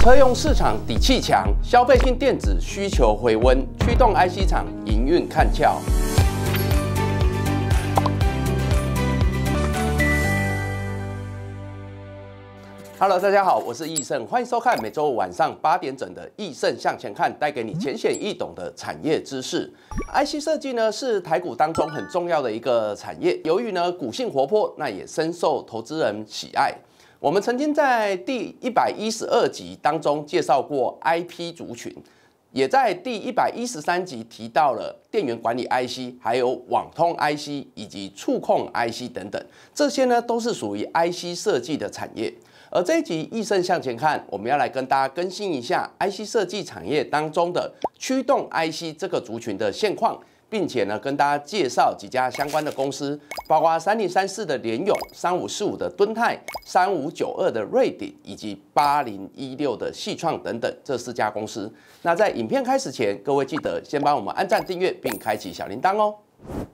车用市场底气强，消费性电子需求回温，驱动 IC 厂营运看俏。Hello，大家好，我是易胜，欢迎收看每周五晚上八点整的《易胜向前看》，带给你浅显易懂的产业知识。IC 设计呢是台股当中很重要的一个产业，由于呢股性活泼，那也深受投资人喜爱。我们曾经在第一百一十二集当中介绍过 I P 族群，也在第一百一十三集提到了电源管理 I C，还有网通 I C 以及触控 I C 等等，这些呢都是属于 I C 设计的产业。而这一集《易盛向前看》，我们要来跟大家更新一下 I C 设计产业当中的驱动 I C 这个族群的现况。并且呢，跟大家介绍几家相关的公司，包括三零三四的联咏、三五四五的敦泰、三五九二的瑞迪以及八零一六的系创等等这四家公司。那在影片开始前，各位记得先帮我们按赞、订阅并开启小铃铛哦。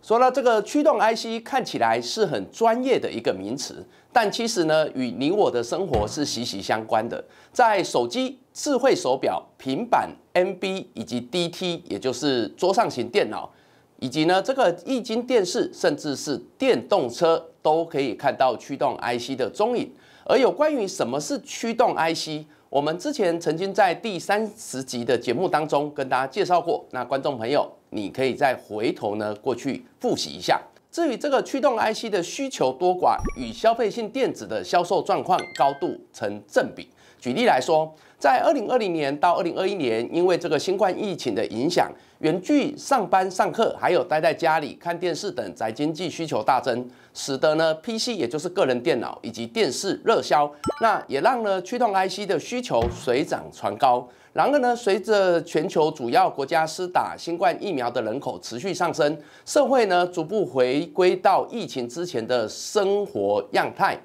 说到这个驱动 IC 看起来是很专业的一个名词，但其实呢，与你我的生活是息息相关的，在手机、智慧手表、平板、MB 以及 DT，也就是桌上型电脑。以及呢，这个液晶电视，甚至是电动车，都可以看到驱动 IC 的踪影。而有关于什么是驱动 IC，我们之前曾经在第三十集的节目当中跟大家介绍过。那观众朋友，你可以再回头呢过去复习一下。至于这个驱动 IC 的需求多寡，与消费性电子的销售状况高度成正比。举例来说，在二零二零年到二零二一年，因为这个新冠疫情的影响，远距上班、上课，还有待在家里看电视等宅经济需求大增，使得呢 PC 也就是个人电脑以及电视热销，那也让呢驱动 IC 的需求水涨船高。然而呢，随着全球主要国家施打新冠疫苗的人口持续上升，社会呢逐步回归到疫情之前的生活样态。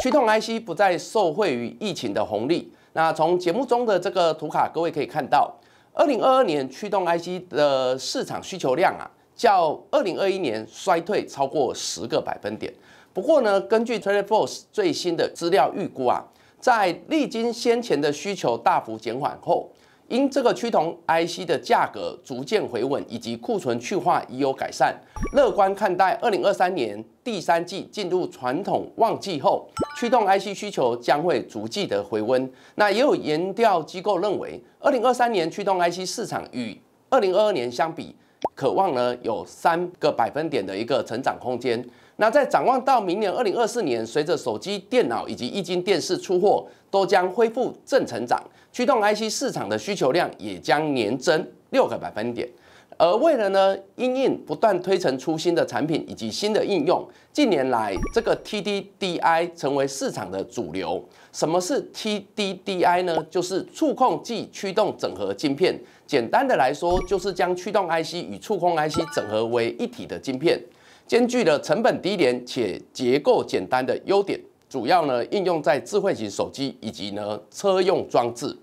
驱动 IC 不再受惠于疫情的红利。那从节目中的这个图卡，各位可以看到，二零二二年驱动 IC 的市场需求量啊，较二零二一年衰退超过十个百分点。不过呢，根据 Twenty f o c e 最新的资料预估啊，在历经先前的需求大幅减缓后，因这个趋同 IC 的价格逐渐回稳，以及库存去化已有改善，乐观看待二零二三年第三季进入传统旺季后，驱动 IC 需求将会逐季的回温。那也有研调机构认为，二零二三年驱动 IC 市场与二零二二年相比，可望呢有三个百分点的一个成长空间。那在展望到明年二零二四年，随着手机、电脑以及液晶电视出货都将恢复正成长，驱动 IC 市场的需求量也将年增六个百分点。而为了呢，因应不断推陈出新的产品以及新的应用，近年来这个 TDDI 成为市场的主流。什么是 TDDI 呢？就是触控器驱动整合晶片。简单的来说，就是将驱动 IC 与触控 IC 整合为一体的晶片。兼具了成本低廉且结构简单的优点，主要呢应用在智慧型手机以及呢车用装置。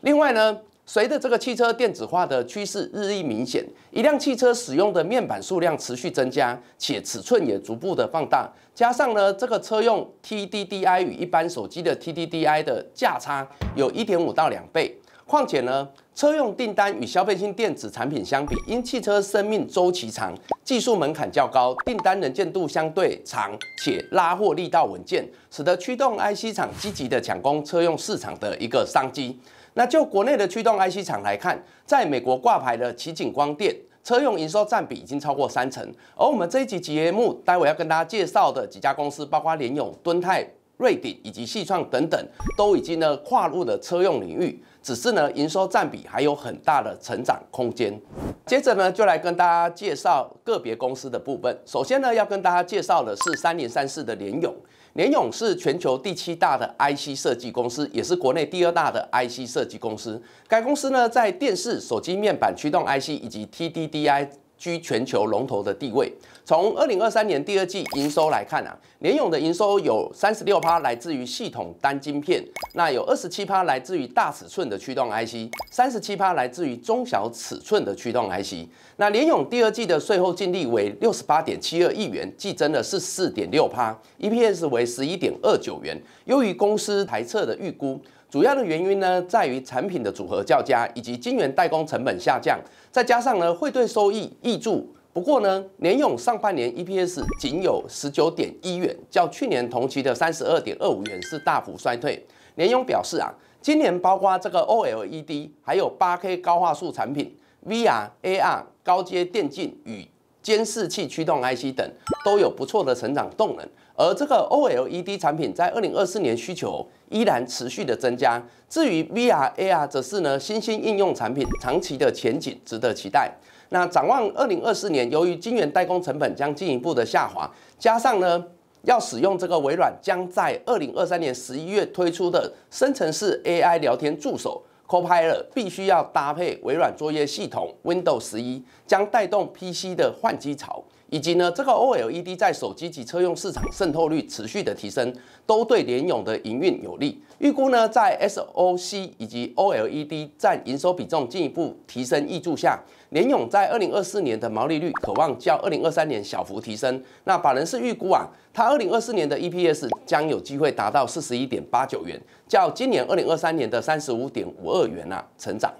另外呢，随着这个汽车电子化的趋势日益明显，一辆汽车使用的面板数量持续增加，且尺寸也逐步的放大。加上呢，这个车用 TDDI 与一般手机的 TDDI 的价差有一点五到两倍。况且呢，车用订单与消费性电子产品相比，因汽车生命周期长、技术门槛较高、订单能见度相对长且拉货力道稳健，使得驱动 IC 厂积极的抢攻车用市场的一个商机。那就国内的驱动 IC 厂来看，在美国挂牌的奇景光电，车用营收占比已经超过三成。而我们这一集节目待会要跟大家介绍的几家公司，包括联友、敦泰。瑞鼎以及细创等等都已经呢跨入了车用领域，只是呢营收占比还有很大的成长空间。接着呢就来跟大家介绍个别公司的部分。首先呢要跟大家介绍的是三零三四的联勇。联勇是全球第七大的 IC 设计公司，也是国内第二大的 IC 设计公司。该公司呢在电视、手机面板驱动 IC 以及 TDDI。居全球龙头的地位。从二零二三年第二季营收来看啊，联咏的营收有三十六趴来自于系统单晶片，那有二十七趴来自于大尺寸的驱动 IC，三十七趴来自于中小尺寸的驱动 IC。那联咏第二季的税后净利为六十八点七二亿元，季增了是四点六趴，EPS 为十一点二九元，优于公司台测的预估。主要的原因呢，在于产品的组合较佳，以及晶圆代工成本下降，再加上呢，汇兑收益益注。不过呢，联咏上半年 EPS 仅有十九点一元，较去年同期的三十二点二五元是大幅衰退。联咏表示啊，今年包括这个 OLED，还有八 K 高画素产品、VR、AR、高阶电竞与监视器驱动 IC 等，都有不错的成长动能。而这个 OLED 产品在二零二四年需求依然持续的增加。至于 VR AR，则是呢新兴应用产品，长期的前景值得期待。那展望二零二四年，由于晶圆代工成本将进一步的下滑，加上呢要使用这个微软将在二零二三年十一月推出的生成式 AI 聊天助手 Copilot，必须要搭配微软作业系统 Windows 十一，将带动 PC 的换机潮。以及呢，这个 OLED 在手机及车用市场渗透率持续的提升，都对联咏的营运有利。预估呢，在 SOC 以及 OLED 占营收比重进一步提升挹助下，联咏在二零二四年的毛利率渴望较二零二三年小幅提升。那法人是预估啊，它二零二四年的 EPS 将有机会达到四十一点八九元，较今年二零二三年的三十五点五二元啊成长。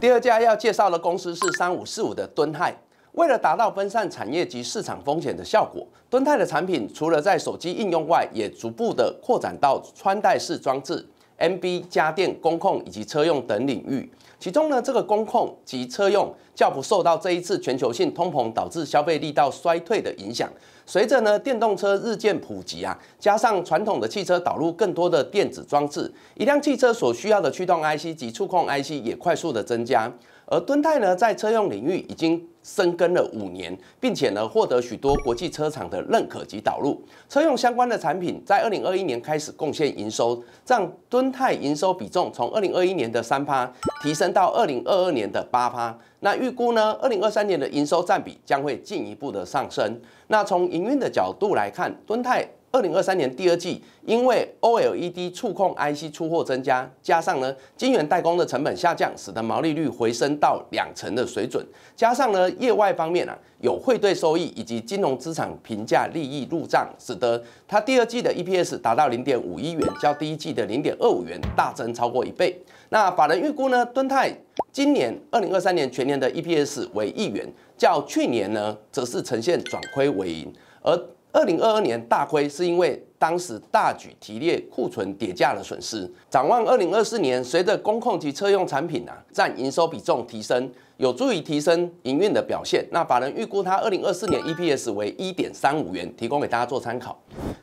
第二家要介绍的公司是三五四五的敦泰。为了达到分散产业及市场风险的效果，敦泰的产品除了在手机应用外，也逐步的扩展到穿戴式装置、m b 家电、工控以及车用等领域。其中呢，这个工控及车用。较不受到这一次全球性通膨导致消费力道衰退的影响。随着呢电动车日渐普及啊，加上传统的汽车导入更多的电子装置，一辆汽车所需要的驱动 IC 及触控 IC 也快速的增加。而敦泰呢在车用领域已经深耕了五年，并且呢获得许多国际车厂的认可及导入车用相关的产品，在二零二一年开始贡献营收，让敦泰营收比重从二零二一年的三趴提升到二零二二年的八趴。那预估呢？二零二三年的营收占比将会进一步的上升。那从营运的角度来看，敦泰。二零二三年第二季，因为 OLED 触控 IC 出货增加，加上呢金圆代工的成本下降，使得毛利率回升到两成的水准。加上呢业外方面啊，有汇兑收益以及金融资产评价利益入账，使得它第二季的 EPS 达到零点五一元，较第一季的零点二五元大增超过一倍。那法人预估呢，敦泰今年二零二三年全年的 EPS 为一元，较去年呢则是呈现转亏为盈，而二零二二年大亏是因为当时大举提列库存跌价的损失。展望二零二四年，随着工控及车用产品啊占营收比重提升，有助于提升营运的表现。那法人预估它二零二四年 EPS 为一点三五元，提供给大家做参考。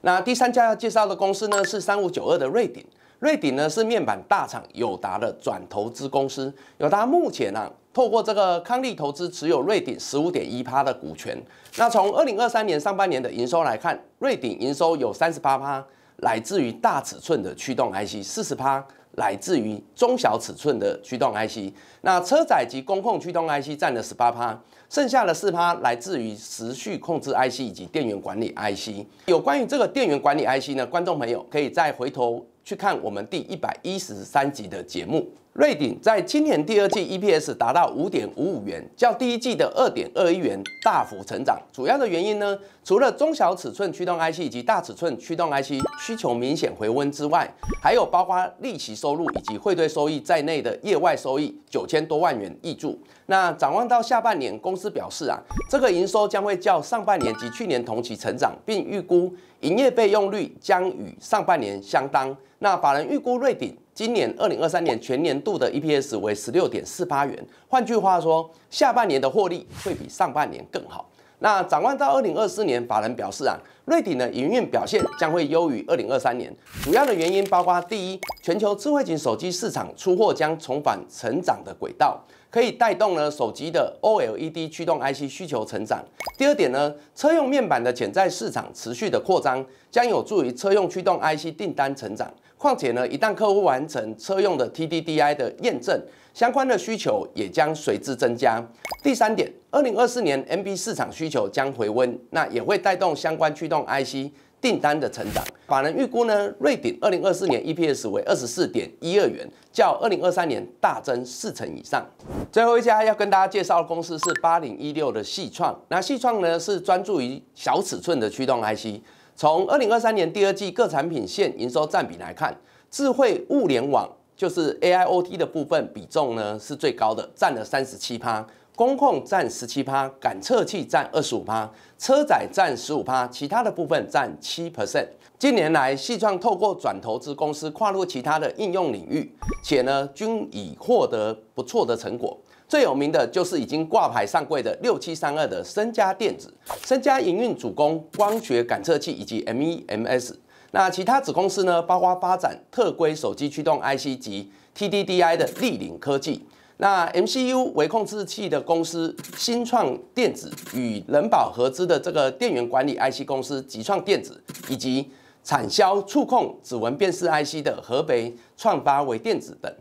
那第三家要介绍的公司呢是三五九二的瑞鼎。瑞鼎呢是面板大厂友达的转投资公司，友达目前呢透过这个康利投资持有瑞鼎十五点一趴的股权。那从二零二三年上半年的营收来看，瑞鼎营收有三十八趴来自于大尺寸的驱动 IC，四十趴来自于中小尺寸的驱动 IC，那车载及工控驱动 IC 占了十八趴，剩下的四趴来自于时序控制 IC 以及电源管理 IC。有关于这个电源管理 IC 呢，观众朋友可以再回头。去看我们第一百一十三集的节目。瑞鼎在今年第二季 EPS 达到五点五五元，较第一季的二点二一元大幅成长。主要的原因呢，除了中小尺寸驱动 IC 以及大尺寸驱动 IC 需求明显回温之外，还有包括利息收入以及汇兑收益在内的业外收益九千多万元溢注。那展望到下半年，公司表示啊，这个营收将会较上半年及去年同期成长，并预估营业备用率将与上半年相当。那法人预估瑞鼎。今年二零二三年全年度的 EPS 为十六点四八元，换句话说，下半年的获利会比上半年更好。那展望到二零二四年，法人表示啊，瑞典的营运表现将会优于二零二三年，主要的原因包括第一，全球智慧型手机市场出货将重返成长的轨道，可以带动呢手机的 OLED 驱动 IC 需求成长。第二点呢，车用面板的潜在市场持续的扩张，将有助于车用驱动 IC 订单成长。况且呢，一旦客户完成车用的 TDDI 的验证，相关的需求也将随之增加。第三点，二零二四年 M B 市场需求将回温，那也会带动相关驱动 I C 订单的成长。法人预估呢，瑞鼎二零二四年 E P S 为二十四点一二元，较二零二三年大增四成以上。最后一家要跟大家介绍的公司是八零一六的系创，那系创呢是专注于小尺寸的驱动 I C。从二零二三年第二季各产品线营收占比来看，智慧物联网就是 A I O T 的部分比重呢是最高的，占了三十七趴。工控占十七趴，感测器占二十五趴，车载占十五趴，其他的部分占七 percent。近年来，系创透过转投资公司跨入其他的应用领域，且呢均已获得不错的成果。最有名的就是已经挂牌上柜的六七三二的深佳电子，深佳营运主攻光学感测器以及 MEMS。那其他子公司呢，包括发展特规手机驱动 IC 及 TDDI 的立领科技，那 MCU 微控制器的公司新创电子与人保合资的这个电源管理 IC 公司吉创电子，以及产销触控指纹辨识 IC 的河北创发微电子等。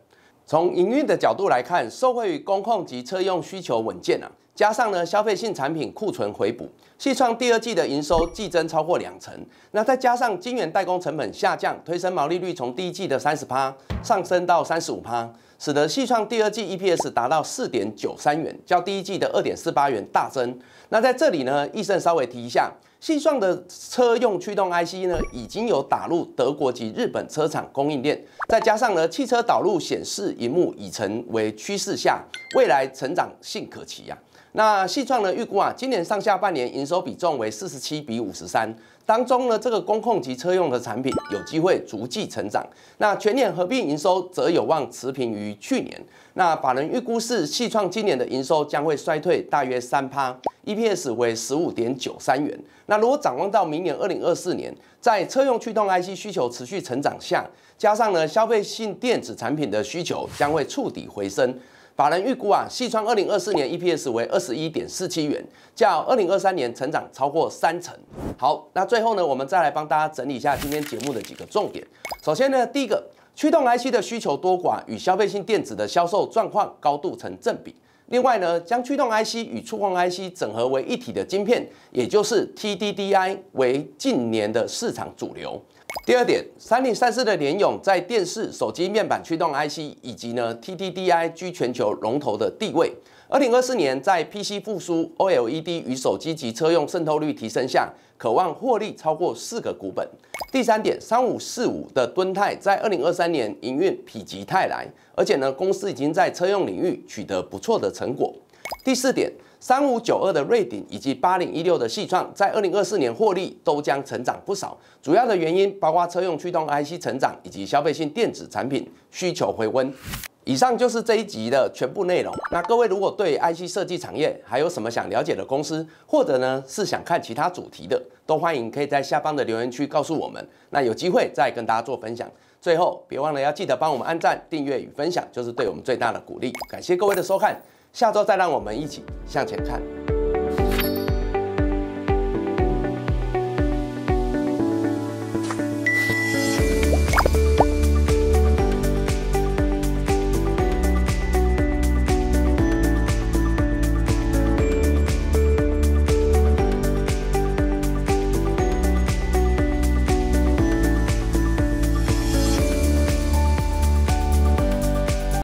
从营运的角度来看，受惠于工控及车用需求稳健啊，加上呢消费性产品库存回补，系创第二季的营收季增超过两成，那再加上晶圆代工成本下降，推升毛利率从第一季的三十趴上升到三十五趴，使得系创第二季 EPS 达到四点九三元，较第一季的二点四八元大增。那在这里呢，易盛稍微提一下。细创的车用驱动 IC 呢，已经有打入德国及日本车厂供应链，再加上呢汽车导入显示荧幕已成为趋势下，未来成长性可期呀。那细创呢预估啊，今年上下半年营收比重为四十七比五十三。当中呢，这个工控及车用的产品有机会逐季成长。那全年合并营收则有望持平于去年。那法人预估是，系创今年的营收将会衰退大约三趴，EPS 为十五点九三元。那如果展望到明年二零二四年，在车用驱动 IC 需求持续成长下，加上呢消费性电子产品的需求将会触底回升。法人预估啊，细川二零二四年 EPS 为二十一点四七元，较二零二三年成长超过三成。好，那最后呢，我们再来帮大家整理一下今天节目的几个重点。首先呢，第一个，驱动 IC 的需求多寡与消费性电子的销售状况高度成正比。另外呢，将驱动 IC 与触控 IC 整合为一体的晶片，也就是 TDDI，为近年的市场主流。第二点，三零三四的联咏在电视、手机面板驱动 IC 以及呢 TDDI 居全球龙头的地位。二零二四年在 PC 复苏、OLED 与手机及车用渗透率提升下，渴望获利超过四个股本。第三点，三五四五的敦泰在二零二三年营运否极泰来，而且呢公司已经在车用领域取得不错的成果。第四点。三五九二的瑞鼎以及八零一六的系创，在二零二四年获利都将成长不少，主要的原因包括车用驱动 IC 成长以及消费性电子产品需求回温。以上就是这一集的全部内容。那各位如果对 IC 设计产业还有什么想了解的公司，或者呢是想看其他主题的，都欢迎可以在下方的留言区告诉我们。那有机会再跟大家做分享。最后别忘了要记得帮我们按赞、订阅与分享，就是对我们最大的鼓励。感谢各位的收看。下周再让我们一起向前看。